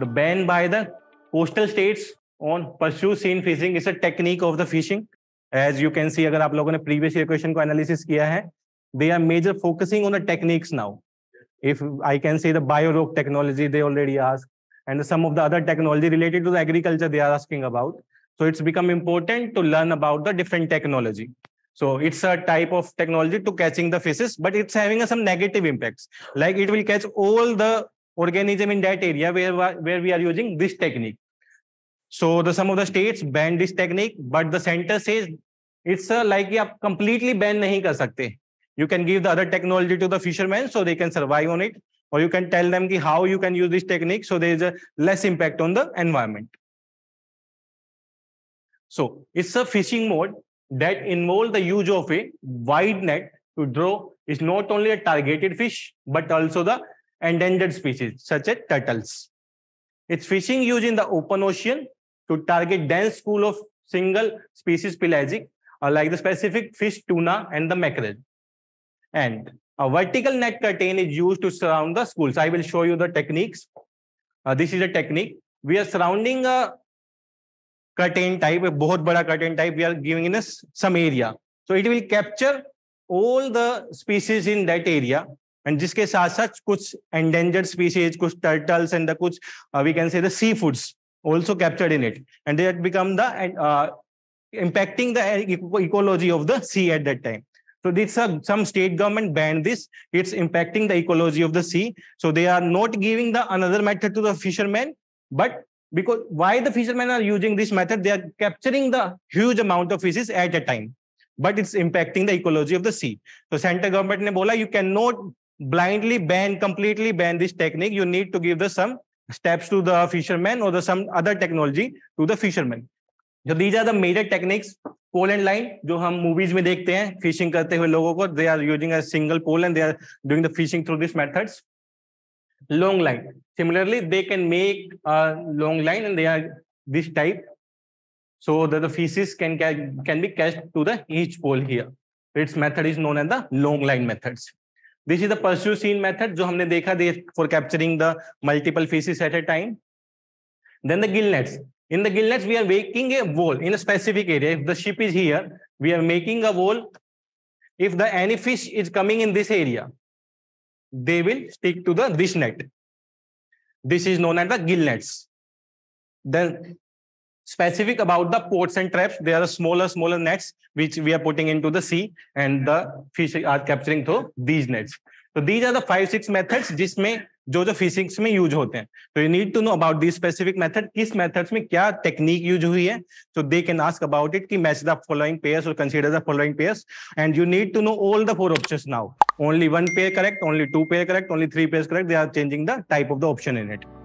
the ban by the coastal states on pursue sea fishing is a technique of the fishing. As you can see, अगर आप लोगों ने previous year question को analysis किया है, they are major focusing on the techniques now. If I can say the biorock technology, they already asked, and some of the other technology related to the agriculture they are asking about. So it's become important to learn about the different technology. So it's a type of technology to catching the fishes, but it's having some negative impacts. Like it will catch all the organism in that area where, where we are using this technique. So the some of the states ban this technique, but the center says it's uh, like you completely ban nahi kar sakte. You can give the other technology to the fishermen so they can survive on it, or you can tell them ki how you can use this technique so there is a less impact on the environment. So it's a fishing mode that involves the use of a wide net to draw is not only a targeted fish but also the endangered species such as turtles. Its fishing used in the open ocean to target dense school of single species pelagic uh, like the specific fish tuna and the mackerel. And a vertical net curtain is used to surround the schools. I will show you the techniques. Uh, this is a technique. We are surrounding a curtain type, a bahut bada curtain type. We are giving in a, some area. So it will capture all the species in that area and जिसके साथ साथ कुछ endangered species कुछ turtles and कुछ we can say the seafoods also captured in it and have become the uh, impacting the uh, ecology of the sea at that time so this uh, some state government banned this it's impacting the ecology of the sea so they are not giving the another method to the fishermen but because why the fishermen are using this method they are capturing the huge amount of fishes at a time but it's impacting the ecology of the sea so center government ne bola you cannot blindly ban completely ban this technique you need to give the some steps to the fishermen or the some other technology to the fishermen so these are the major techniques pole and line, जो हम movies में देखते हैं fishing करते हुए लोगों को they are using a single pole and they are doing the fishing they are doing the long line similarly they can make a long line and they are this type so that the fishes can can be cast to the each pole here its method is known as the long line methods this is the pursue scene method, जो हमने देखा for capturing the multiple faces at a time. Then the gill nets. In the gill nets, we are making a wall in a specific area. If the ship is here, we are making a wall. If the any fish is coming in this area, they will stick to the this net. This is known as the gill nets. Then specific about the ports and traps. there are smaller, smaller nets which we are putting into the sea, and the fish are capturing through these nets. So these are the five six methods जिसमें जो जो फिशिंग्स में use होते हैं तो you need to know about this specific method किस methods में क्या टेक्निक यूज हुई है so they can ask about it कि मैच द फॉलोइंग पेयर्स और consider the following pairs and you need to know all the four options now only one pair correct only two pair correct only three pair correct they are changing the type of the option in it